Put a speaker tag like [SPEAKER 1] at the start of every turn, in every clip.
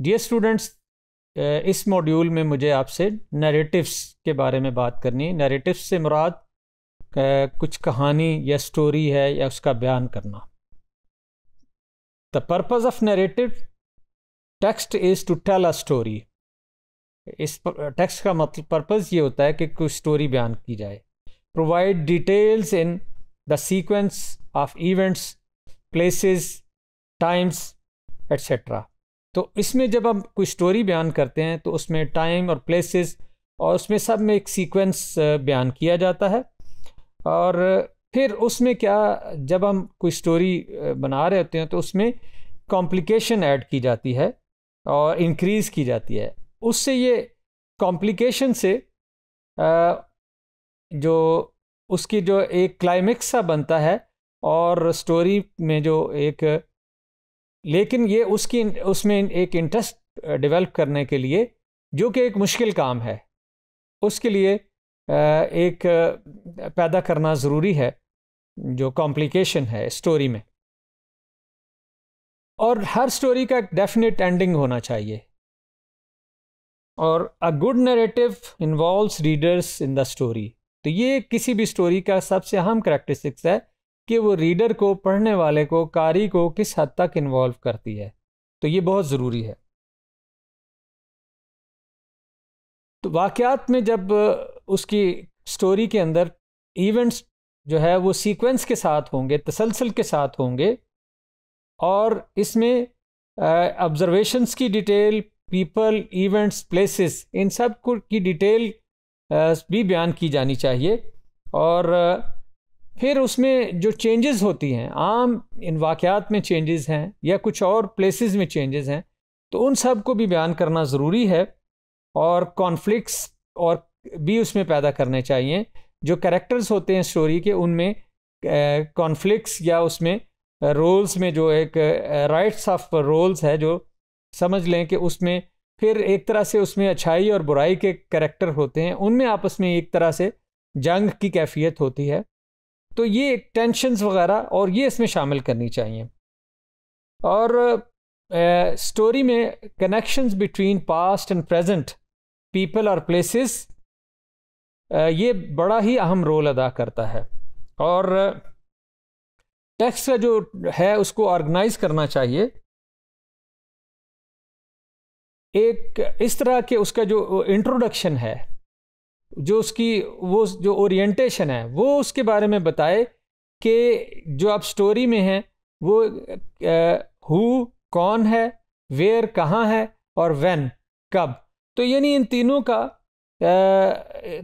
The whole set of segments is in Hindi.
[SPEAKER 1] डियर स्टूडेंट्स uh, इस मॉड्यूल में मुझे आपसे नैरेटिव्स के बारे में बात करनी है नरेटिव्स से मुराद uh, कुछ कहानी या स्टोरी है या उसका बयान करना the purpose of narrative text is to tell a story इस टेक्स्ट का मतलब पर्पज़ ये होता है कि कोई स्टोरी बयान की जाए provide details in the sequence of events places times etcetera तो इसमें जब हम कोई स्टोरी बयान करते हैं तो उसमें टाइम और प्लेसेस और उसमें सब में एक सीक्वेंस बयान किया जाता है और फिर उसमें क्या जब हम कोई स्टोरी बना रहे होते हैं तो उसमें कॉम्प्लिकेशन ऐड की जाती है और इंक्रीज़ की जाती है उससे ये कॉम्प्लिकेशन से जो उसकी जो एक क्लाइमेक्स सा बनता है और स्टोरी में जो एक लेकिन ये उसकी उसमें एक इंटरेस्ट डेवलप करने के लिए जो कि एक मुश्किल काम है उसके लिए एक पैदा करना ज़रूरी है जो कॉम्प्लिकेशन है स्टोरी में और हर स्टोरी का एक डेफिनेट एंडिंग होना चाहिए और a good narrative involve readers in the story तो ये किसी भी स्टोरी का सबसे अहम करेक्टरिस्टिक्स है कि वो रीडर को पढ़ने वाले को कारी को किस हद तक इन्वॉल्व करती है तो ये बहुत ज़रूरी है तो वाक़ात में जब उसकी स्टोरी के अंदर इवेंट्स जो है वो सीक्वेंस के साथ होंगे तसलसल के साथ होंगे और इसमें ऑब्जर्वेशंस की डिटेल पीपल इवेंट्स प्लेसेस इन सब को की डिटेल भी बयान की जानी चाहिए और फिर उसमें जो चेंजेस होती हैं आम इन वाक़ात में चेंजेस हैं या कुछ और प्लेसेस में चेंजेस हैं तो उन सब को भी बयान करना ज़रूरी है और कॉन्फ्लिक्ट्स और भी उसमें पैदा करने चाहिए जो कैरेक्टर्स होते हैं स्टोरी के उनमें कॉन्फ्लिक्ट्स या उसमें रोल्स में जो एक राइट्स ऑफ रोल्स है जो समझ लें कि उसमें फिर एक तरह से उसमें अच्छाई और बुराई के कैरेक्टर होते हैं उनमें आपस में एक तरह से जंग की कैफियत होती है तो ये टेंशनस वगैरह और ये इसमें शामिल करनी चाहिए और स्टोरी में connection between past and present people और प्लेसेस ये बड़ा ही अहम रोल अदा करता है और टेक्स्ट का जो है उसको ऑर्गेनाइज करना चाहिए एक इस तरह के उसका जो इंट्रोडक्शन है जो उसकी वो जो ओरिएंटेशन है वो उसके बारे में बताए कि जो आप स्टोरी में हैं वो हु कौन है वेयर कहाँ है और व्हेन कब तो यानी इन तीनों का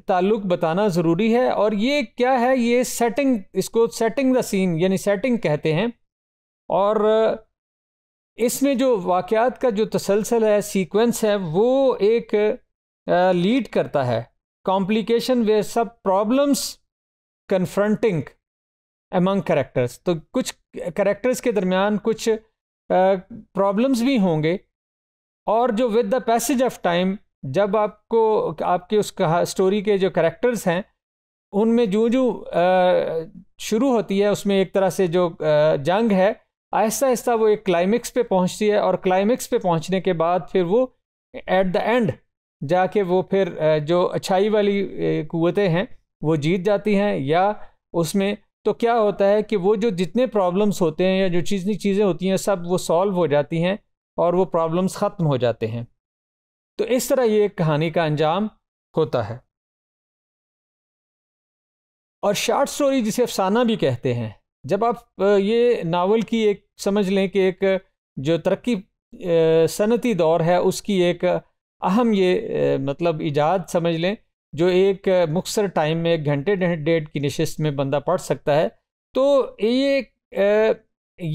[SPEAKER 1] ताल्लुक बताना ज़रूरी है और ये क्या है ये सेटिंग इसको सेटिंग द सीन यानी सेटिंग कहते हैं और इसमें जो वाक़ात का जो तसलसल है सीक्वेंस है वो एक लीड करता है कॉम्प्लिकेशन वे सब प्रॉब्लम्स कन्फ्रंटिंग एमंग करेक्टर्स तो कुछ करेक्टर्स के दरमियान कुछ प्रॉब्लम्स भी होंगे और जो with the passage of time जब आपको आपके उस स्टोरी के जो करेक्टर्स हैं उनमें जो जो शुरू होती है उसमें एक तरह से जो जंग है आहिस्ता आहिस्ता वो एक क्लाइमेक्स पे पहुंचती है और क्लाइमेक्स पे पहुंचने के बाद फिर वो एट द एंड जाके वो फिर जो अच्छाई वाली कुतें हैं वो जीत जाती हैं या उसमें तो क्या होता है कि वो जो जितने प्रॉब्लम्स होते हैं या जो चीज़ चीज़ें होती हैं सब वो सॉल्व हो जाती हैं और वो प्रॉब्लम्स ख़त्म हो जाते हैं तो इस तरह ये एक कहानी का अंजाम होता है और शार्ट स्टोरी जिसे अफसाना भी कहते हैं जब आप ये नावल की एक समझ लें कि एक जो तरक्की सनती दौर है उसकी एक अहम ये मतलब ईजाद समझ लें जो एक मुख्तर टाइम में एक घंटे डेढ़ की नशस्त में बंदा पढ़ सकता है तो ये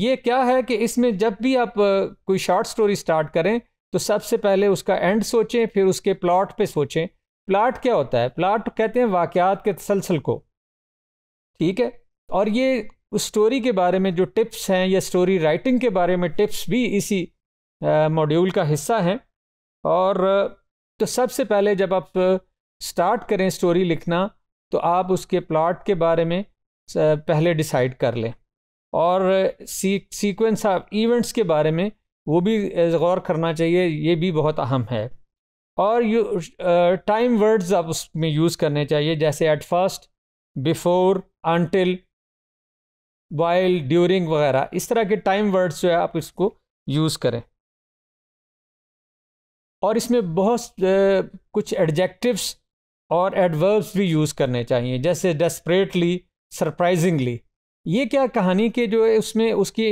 [SPEAKER 1] ये क्या है कि इसमें जब भी आप कोई शॉर्ट स्टोरी स्टार्ट करें तो सबसे पहले उसका एंड सोचें फिर उसके प्लॉट पे सोचें प्लाट क्या होता है प्लाट कहते हैं वाक़ात के तसलसल को ठीक है और ये उस स्टोरी के बारे में जो टिप्स हैं या स्टोरी राइटिंग के बारे में टिप्स भी इसी मॉड्यूल का हिस्सा हैं और तो सबसे पहले जब आप स्टार्ट करें स्टोरी लिखना तो आप उसके प्लॉट के बारे में पहले डिसाइड कर लें और सीक्वेंस ऑफ इवेंट्स के बारे में वो भी गौर करना चाहिए ये भी बहुत अहम है और यू टाइम वर्ड्स आप उसमें यूज़ करने चाहिए जैसे at first before until while during वगैरह इस तरह के टाइम वर्ड्स जो है आप इसको यूज़ करें और इसमें बहुत कुछ एडजेक्टिव्स और एडवर्ब्स भी यूज़ करने चाहिए जैसे डेस्परेटली सरप्राइजिंगली ये क्या कहानी के जो है उसमें उसकी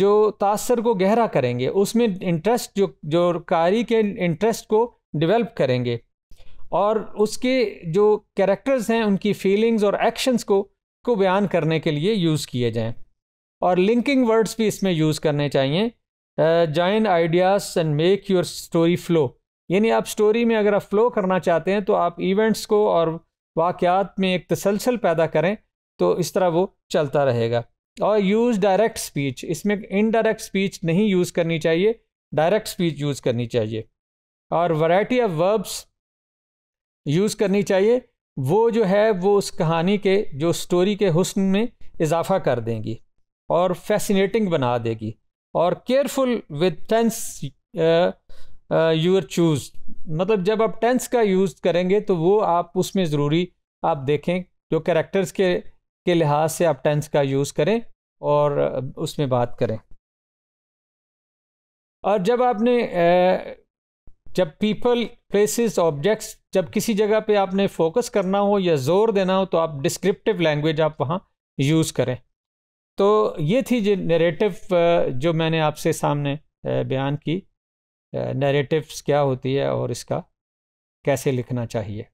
[SPEAKER 1] जो तासर को गहरा करेंगे उसमें इंटरेस्ट जो जो कारी के इंटरेस्ट को डेवलप करेंगे और उसके जो कैरेक्टर्स हैं उनकी फीलिंग्स और एक्शंस को को बयान करने के लिए यूज़ किए जाएं और लिंकिंग वर्ड्स भी इसमें यूज़ करने चाहिए join ideas and make your story flow यानी आप स्टोरी में अगर आप फ़्लो करना चाहते हैं तो आप इवेंट्स को और वाक़ात में एक तसलसल पैदा करें तो इस तरह वो चलता रहेगा और यूज़ डायरेक्ट स्पीच इसमें इनडायरेक्ट स्पीच नहीं यूज़ करनी चाहिए डायरेक्ट स्पीच यूज़ करनी चाहिए और वैरायटी ऑफ वर्ब्स यूज़ करनी चाहिए वो जो है वो उस कहानी के जो स्टोरी के हुस्न में इजाफा कर देंगी और फैसिनेटिंग बना देगी और careful with tense your choose मतलब जब आप टेंस का यूज़ करेंगे तो वो आप उसमें ज़रूरी आप देखें जो कैरेक्टर्स के के लिहाज से आप टेंस का यूज़ करें और uh, उसमें बात करें और जब आपने uh, जब पीपल प्लेसेस ऑब्जेक्ट्स जब किसी जगह पे आपने फोकस करना हो या ज़ोर देना हो तो आप डिस्क्रिप्टिव लैंग्वेज आप वहाँ यूज़ करें तो ये थी जो नरेटिव जो मैंने आपसे सामने बयान की नरेटिव्स क्या होती है और इसका कैसे लिखना चाहिए